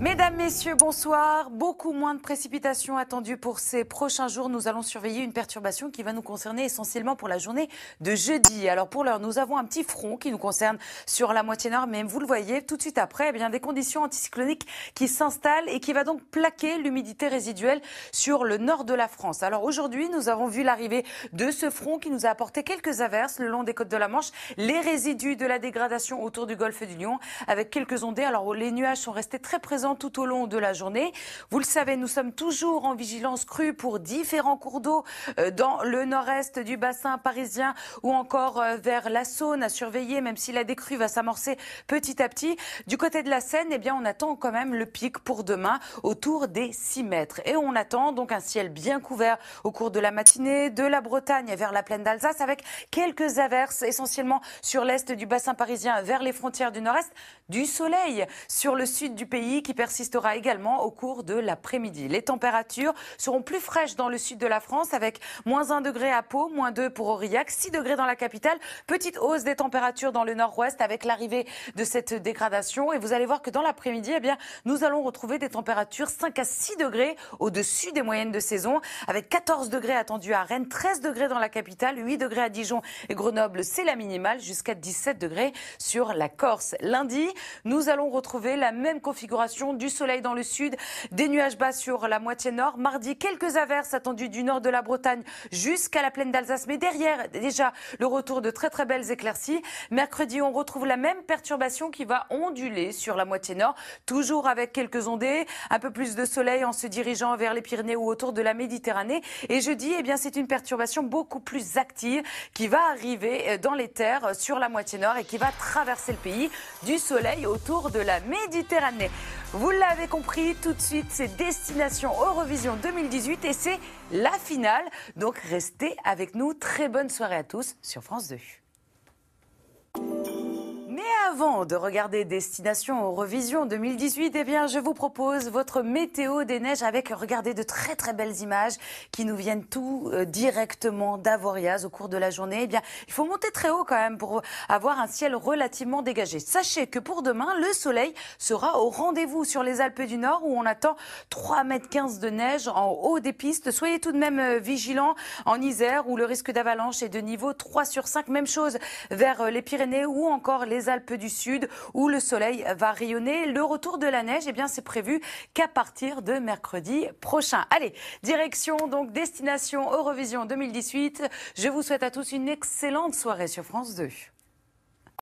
Mesdames, Messieurs, bonsoir. Beaucoup moins de précipitations attendues pour ces prochains jours. Nous allons surveiller une perturbation qui va nous concerner essentiellement pour la journée de jeudi. Alors pour l'heure, nous avons un petit front qui nous concerne sur la moitié nord, mais vous le voyez tout de suite après, eh bien des conditions anticycloniques qui s'installent et qui va donc plaquer l'humidité résiduelle sur le nord de la France. Alors aujourd'hui, nous avons vu l'arrivée de ce front qui nous a apporté quelques averses le long des côtes de la Manche, les résidus de la dégradation autour du golfe du Lion avec quelques ondées. Alors les nuages sont restés très présents tout au long de la journée. Vous le savez, nous sommes toujours en vigilance crue pour différents cours d'eau euh, dans le nord-est du bassin parisien ou encore euh, vers la Saône à surveiller, même si la décrue va s'amorcer petit à petit. Du côté de la Seine, eh bien, on attend quand même le pic pour demain autour des 6 mètres. Et on attend donc un ciel bien couvert au cours de la matinée de la Bretagne vers la plaine d'Alsace avec quelques averses essentiellement sur l'est du bassin parisien vers les frontières du nord-est, du soleil sur le sud du pays qui persistera également au cours de l'après-midi. Les températures seront plus fraîches dans le sud de la France avec moins 1 degré à Pau, moins 2 pour Aurillac, 6 degrés dans la capitale. Petite hausse des températures dans le nord-ouest avec l'arrivée de cette dégradation. Et vous allez voir que dans l'après-midi, eh bien, nous allons retrouver des températures 5 à 6 degrés au-dessus des moyennes de saison avec 14 degrés attendus à Rennes, 13 degrés dans la capitale, 8 degrés à Dijon et Grenoble. C'est la minimale jusqu'à 17 degrés sur la Corse. Lundi, nous allons retrouver la même configuration du soleil dans le sud, des nuages bas sur la moitié nord. Mardi, quelques averses attendues du nord de la Bretagne jusqu'à la plaine d'Alsace. Mais derrière, déjà, le retour de très très belles éclaircies. Mercredi, on retrouve la même perturbation qui va onduler sur la moitié nord, toujours avec quelques ondées, un peu plus de soleil en se dirigeant vers les Pyrénées ou autour de la Méditerranée. Et jeudi, eh bien, c'est une perturbation beaucoup plus active qui va arriver euh, dans les terres euh, sur la moitié nord et qui va traverser le pays du soleil autour de la Méditerranée. Vous l'avez compris, tout de suite, c'est Destination Eurovision 2018 et c'est la finale. Donc restez avec nous. Très bonne soirée à tous sur France 2 avant de regarder Destination Eurovision 2018, eh bien, je vous propose votre météo des neiges avec, regardez, de très très belles images qui nous viennent tout euh, directement d'Avoriaz au cours de la journée. Eh bien, il faut monter très haut quand même pour avoir un ciel relativement dégagé. Sachez que pour demain, le soleil sera au rendez-vous sur les Alpes du Nord où on attend 3,15 m de neige en haut des pistes. Soyez tout de même euh, vigilants en Isère où le risque d'avalanche est de niveau 3 sur 5. Même chose vers euh, les Pyrénées ou encore les Alpes du sud où le soleil va rayonner. Le retour de la neige, eh bien, c'est prévu qu'à partir de mercredi prochain. Allez, direction donc destination Eurovision 2018. Je vous souhaite à tous une excellente soirée sur France 2.